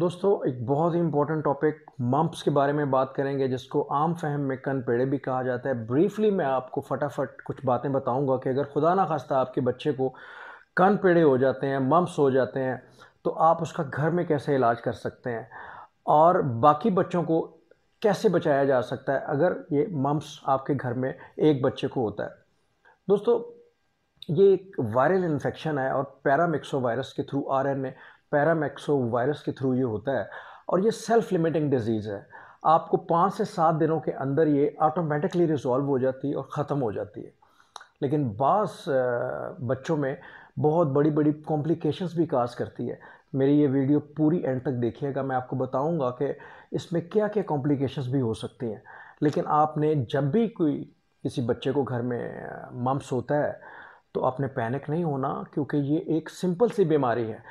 दोस्तों एक बहुत ही इंपॉर्टेंट टॉपिक मम्प्स के बारे में बात करेंगे जिसको आम फहम में कन पेड़े भी कहा जाता है ब्रीफली मैं आपको फटाफट कुछ बातें बताऊंगा कि अगर खुदा ना खास्ता आपके बच्चे को कन पेड़े हो जाते हैं मम्प्स हो जाते हैं तो आप उसका घर में कैसे इलाज कर सकते हैं और बाकी बच्चों को कैसे बचाया जा सकता है अगर ये मम्प्स आपके घर में एक बच्चे को होता है दोस्तों ये एक वायरल इन्फेक्शन है और पैरामिक्सो वायरस के थ्रू आरएनए पैरामैक्सो वायरस के थ्रू ये होता है और ये सेल्फ लिमिटिंग डिजीज़ है आपको पाँच से सात दिनों के अंदर ये ऑटोमेटिकली रिजॉल्व हो जाती है और ख़त्म हो जाती है लेकिन बास बच्चों में बहुत बड़ी बड़ी कॉम्प्लिकेशंस भी काज करती है मेरी ये वीडियो पूरी एंड तक देखिएगा मैं आपको बताऊंगा कि इसमें क्या क्या कॉम्प्लिकेशंस भी हो सकती हैं लेकिन आपने जब भी कोई किसी बच्चे को घर में मम्स होता है तो आपने पैनिक नहीं होना क्योंकि ये एक सिंपल सी बीमारी है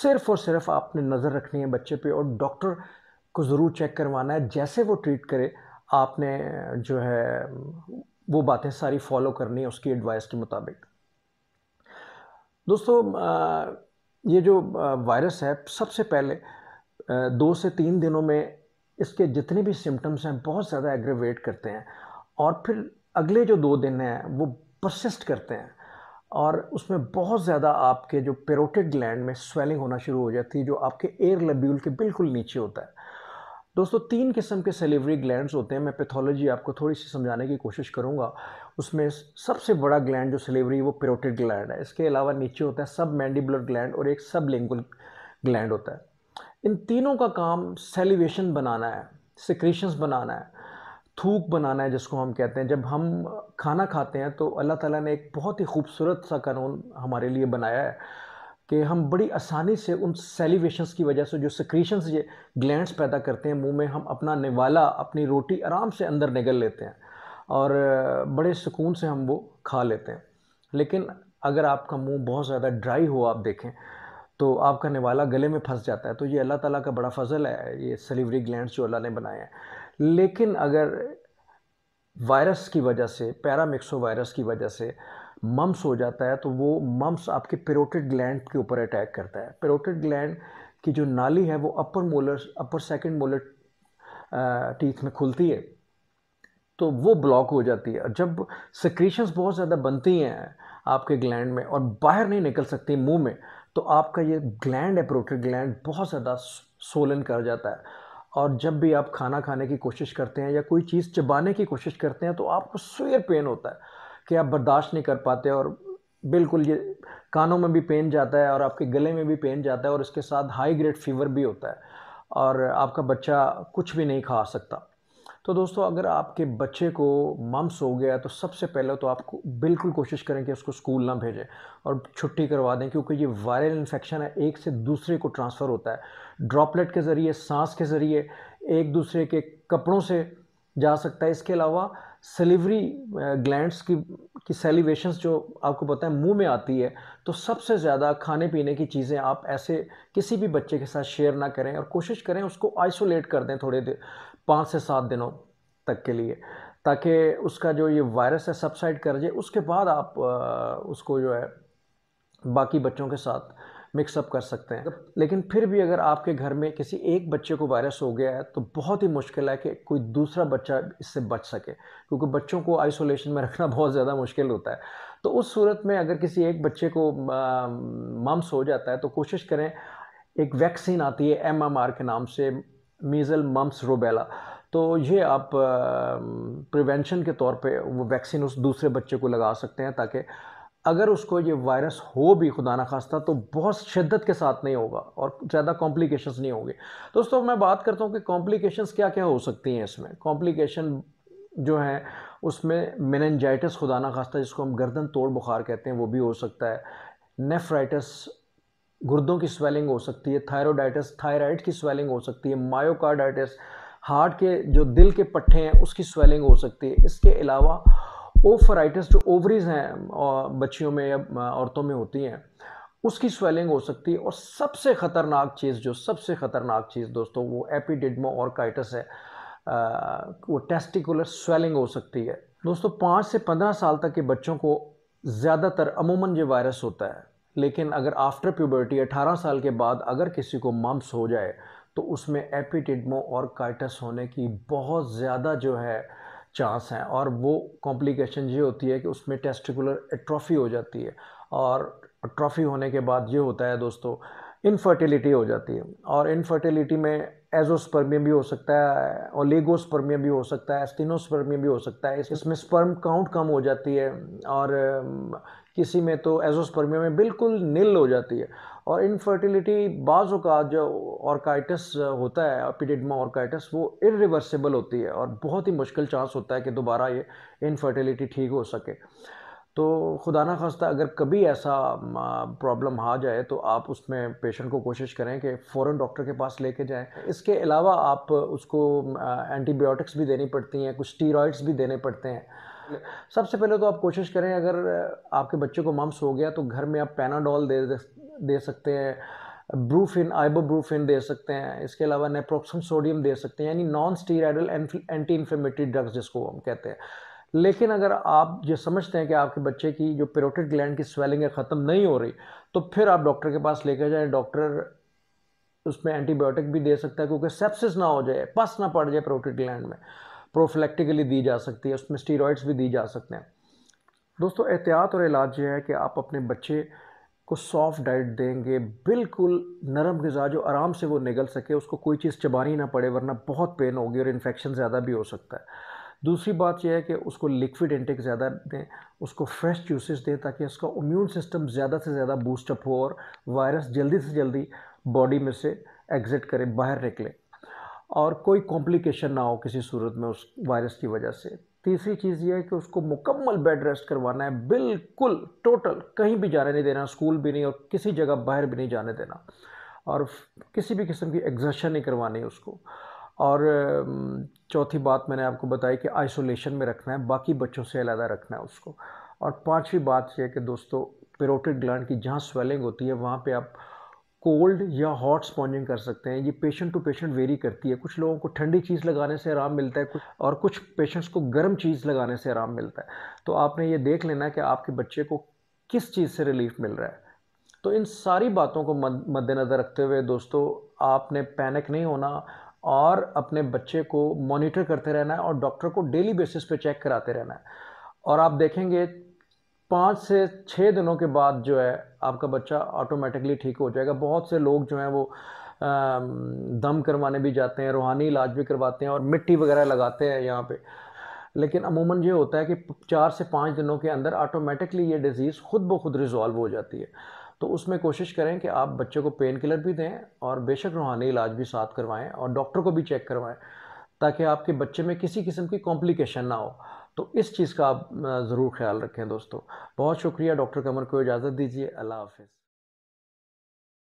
सिर्फ और सिर्फ आपने नज़र रखनी है बच्चे पे और डॉक्टर को ज़रूर चेक करवाना है जैसे वो ट्रीट करे आपने जो है वो बातें सारी फॉलो करनी है उसकी एडवाइस के मुताबिक दोस्तों ये जो वायरस है सबसे पहले दो से तीन दिनों में इसके जितने भी सिम्टम्स हैं बहुत ज़्यादा एग्रेवेट करते हैं और फिर अगले जो दो दिन हैं वो परसिस्ट करते हैं और उसमें बहुत ज़्यादा आपके जो पेरोटेड ग्लैंड में स्वेलिंग होना शुरू हो जाती है जो आपके एयर लेब्यूल के बिल्कुल नीचे होता है दोस्तों तीन किस्म के सेलिवरी ग्लैंड्स होते हैं मैं पैथोलॉजी आपको थोड़ी सी समझाने की कोशिश करूँगा उसमें सबसे बड़ा ग्लैंड जो सेलिवरी वो पेरोटिड ग्लैंड है इसके अलावा नीचे होता है सब मैंडिबुलर ग्लैंड और एक सब लिंगुल ग्लैंड होता है इन तीनों का काम सेलिवेशन बनाना है सिक्रेशंस बनाना है थूक बनाना है जिसको हम कहते हैं जब हम खाना खाते हैं तो अल्लाह ताला ने एक बहुत ही खूबसूरत सा कानून हमारे लिए बनाया है कि हम बड़ी आसानी से उन सेलिवेशंस की वजह से जो सक्रीशंस ये ग्लैंड्स पैदा करते हैं मुंह में हम अपना निवाला अपनी रोटी आराम से अंदर निगल लेते हैं और बड़े सुकून से हम वो खा लेते हैं लेकिन अगर आपका मुँह बहुत ज़्यादा ड्राई हो आप देखें तो आपका निवाला गले में फंस जाता है तो ये अल्लाह ताला का बड़ा फजल है ये सलीवरी ग्लैंड्स जो अल्लाह ने बनाए हैं लेकिन अगर वायरस की वजह से पैरामिक्सो वायरस की वजह से मम्स हो जाता है तो वो मम्स आपके पेरोटिड ग्लैंड के ऊपर अटैक करता है पेरोटिड ग्लैंड की जो नाली है वो upper molar upper second molar teeth में खुलती है तो वो ब्लॉक हो जाती है और जब सिक्रीशंस बहुत ज़्यादा बनती हैं आपके ग्लैंड में और बाहर नहीं निकल सकती मुंह में तो आपका ये ग्लैंड है प्रोटेड ग्लैंड बहुत ज़्यादा सोलन कर जाता है और जब भी आप खाना खाने की कोशिश करते हैं या कोई चीज़ चबाने की कोशिश करते हैं तो आपको सुयर पेन होता है कि आप बर्दाश्त नहीं कर पाते और बिल्कुल ये कानों में भी पेन जाता है और आपके गले में भी पेन जाता है और इसके साथ हाई ग्रेड फीवर भी होता है और आपका बच्चा कुछ भी नहीं खा सकता तो दोस्तों अगर आपके बच्चे को मम्स हो गया तो सबसे पहले तो आपको बिल्कुल कोशिश करें कि उसको स्कूल ना भेजें और छुट्टी करवा दें क्योंकि ये वायरल इन्फेक्शन है एक से दूसरे को ट्रांसफ़र होता है ड्रॉपलेट के ज़रिए सांस के ज़रिए एक दूसरे के कपड़ों से जा सकता है इसके अलावा सेलिवरी ग्लैंड्स की की सेलिवेशंस जो आपको पता है मुंह में आती है तो सबसे ज़्यादा खाने पीने की चीज़ें आप ऐसे किसी भी बच्चे के साथ शेयर ना करें और कोशिश करें उसको आइसोलेट कर दें थोड़े देर पाँच से सात दिनों तक के लिए ताकि उसका जो ये वायरस है सबसाइड कर जाए उसके बाद आप उसको जो है बाकी बच्चों के साथ मिक्सअप कर सकते हैं लेकिन फिर भी अगर आपके घर में किसी एक बच्चे को वायरस हो गया है तो बहुत ही मुश्किल है कि कोई दूसरा बच्चा इससे बच सके क्योंकि बच्चों को आइसोलेशन में रखना बहुत ज़्यादा मुश्किल होता है तो उस सूरत में अगर किसी एक बच्चे को मम्स हो जाता है तो कोशिश करें एक वैक्सीन आती है एम के नाम से मीज़ल मम्स रोबेला तो ये आप प्रिवेंशन के तौर पे वो वैक्सीन उस दूसरे बच्चे को लगा सकते हैं ताकि अगर उसको ये वायरस हो भी खुदा ना खास्ता तो बहुत शिद्दत के साथ नहीं होगा और ज़्यादा कॉम्प्लिकेशंस नहीं होंगे दोस्तों मैं बात करता हूँ कि कॉम्प्लिकेशंस क्या क्या हो सकती हैं इसमें कॉम्प्लिकेशन जो है उसमें मेनजाइटिस खुदा ना खास्ता जिसको हम गर्दन तोड़ बुखार कहते हैं वो भी हो सकता है नेफ्राइटिस गुर्दों की स्वेलिंग हो सकती है थायरोडाइटिस थायराइड की स्वेलिंग हो सकती है मायोकार्डाइटिस हार्ट के जो दिल के पट्टे हैं उसकी स्वेलिंग हो सकती है इसके अलावा ओफराइटिस जो ओवरीज हैं बच्चियों में या औरतों में होती हैं उसकी स्वेलिंग हो सकती है और सबसे ख़तरनाक चीज़ जो सबसे ख़तरनाक चीज़ दोस्तों वो और काइटस है आ, वो टेस्टिकुलर स्वेलिंग हो सकती है दोस्तों पाँच से पंद्रह साल तक के बच्चों को ज़्यादातर अमूमन ये वायरस होता है लेकिन अगर आफ्टर प्यूबर्टी 18 साल के बाद अगर किसी को मम्स हो जाए तो उसमें एपिटिडमो और काइटस होने की बहुत ज़्यादा जो है चांस हैं और वो कॉम्प्लिकेशन ये होती है कि उसमें टेस्टिकुलर एट्रॉफी हो जाती है और ट्रॉफी होने के बाद ये होता है दोस्तों इनफर्टिलिटी हो जाती है और इनफर्टिलिटी में एजोस्पर्मियम भी हो सकता है ओलेगोस्पर्मियम भी हो सकता है स्टिनोस्पर्मियम भी हो सकता है इसमें स्पर्म काउंट कम हो जाती है और किसी में तो एजोस्पर्मियम में बिल्कुल नील हो जाती है और इनफर्टिलिटी बाज़ों का जो ऑर्काइटिस होता है पिडिडमा ऑर्काइटिस वो इरिवर्सिबल होती है और बहुत ही मुश्किल चांस होता है कि दोबारा ये इनफर्टिलिटी ठीक हो सके तो खुदा ना खास्ता अगर कभी ऐसा प्रॉब्लम आ जाए तो आप उसमें पेशेंट को कोशिश करें कि फ़ौर डॉक्टर के पास लेके जाएं इसके अलावा आप उसको एंटीबायोटिक्स भी देनी पड़ती हैं कुछ स्टीरॉइड्स भी देने पड़ते हैं सबसे पहले तो आप कोशिश करें अगर आपके बच्चे को मम्स हो गया तो घर में आप पैनाडोल दे दे सकते हैं ब्रूफिन आइबो ब्रूफिन दे सकते हैं इसके अलावा नेप्रोक्सम सोडियम दे सकते हैं यानी non steroidal anti inflammatory drugs जिसको हम कहते हैं लेकिन अगर आप जो समझते हैं कि आपके बच्चे की जो पेरोटिड ग्लैंड की स्वेलिंग है ख़त्म नहीं हो रही तो फिर आप डॉक्टर के पास लेकर जाएं डॉक्टर उसमें एंटीबायोटिक भी दे सकता है क्योंकि सेप्सिस ना हो जाए पस ना पड़ जाए पेरोटिड ग्लैंड में प्रोफिलेक्टिकली दी जा सकती है उसमें स्टीरॉइड्स भी दी जा सकते हैं दोस्तों एहतियात और इलाज ये है कि आप अपने बच्चे को सॉफ्ट डाइट देंगे बिल्कुल नरम गज़ा जो आराम से वो निगल सके उसको कोई चीज़ चबानी ना पड़े वरना बहुत पेन होगी और इन्फेक्शन ज़्यादा भी हो सकता है दूसरी बात यह है कि उसको लिक्विड इंटेक ज़्यादा दें उसको फ्रेश जूसेस दें ताकि उसका इम्यून सिस्टम ज़्यादा से ज़्यादा बूस्टअप हो और वायरस जल्दी से जल्दी बॉडी में से एग्ज़िट करें बाहर निकले और कोई कॉम्प्लिकेशन ना हो किसी सूरत में उस वायरस की वजह से तीसरी चीज़ यह है कि उसको मुकम्मल बेड रेस्ट करवाना है बिल्कुल टोटल कहीं भी जाने नहीं देना स्कूल भी नहीं और किसी जगह बाहर भी नहीं जाने देना और किसी भी किस्म की एग्जर्शन नहीं करवानी उसको और चौथी बात मैंने आपको बताई कि आइसोलेशन में रखना है बाकी बच्चों से अलहदा रखना है उसको और पांचवी बात यह कि दोस्तों पेरोटिड ग्लैंड की जहाँ स्वेलिंग होती है वहाँ पे आप कोल्ड या हॉट स्पॉन्जिंग कर सकते हैं ये पेशेंट टू पेशेंट वेरी करती है कुछ लोगों को ठंडी चीज़ लगाने से आराम मिलता है कुछ और कुछ पेशेंट्स को गर्म चीज़ लगाने से आराम मिलता है तो आपने ये देख लेना कि आपके बच्चे को किस चीज़ से रिलीफ मिल रहा है तो इन सारी बातों को मद्देनज़र रखते हुए दोस्तों आपने पैनिक नहीं होना और अपने बच्चे को मॉनिटर करते रहना है और डॉक्टर को डेली बेसिस पे चेक कराते रहना है और आप देखेंगे पाँच से छः दिनों के बाद जो है आपका बच्चा ऑटोमेटिकली ठीक हो जाएगा बहुत से लोग जो हैं वो दम करवाने भी जाते हैं रूहानी इलाज भी करवाते हैं और मिट्टी वगैरह लगाते हैं यहाँ पे लेकिन अमूमन ये होता है कि चार से पाँच दिनों के अंदर ऑटोमेटिकली ये डिज़ीज़ खुद ब खुद रिजॉल्व हो जाती है तो उसमें कोशिश करें कि आप बच्चे को पेन किलर भी दें और बेशक रूहानी इलाज भी साथ करवाएं और डॉक्टर को भी चेक करवाएं ताकि आपके बच्चे में किसी किस्म की कॉम्प्लिकेशन ना हो तो इस चीज़ का आप ज़रूर ख्याल रखें दोस्तों बहुत शुक्रिया डॉक्टर कमर को इजाज़त दीजिए अल्लाह हाफिज़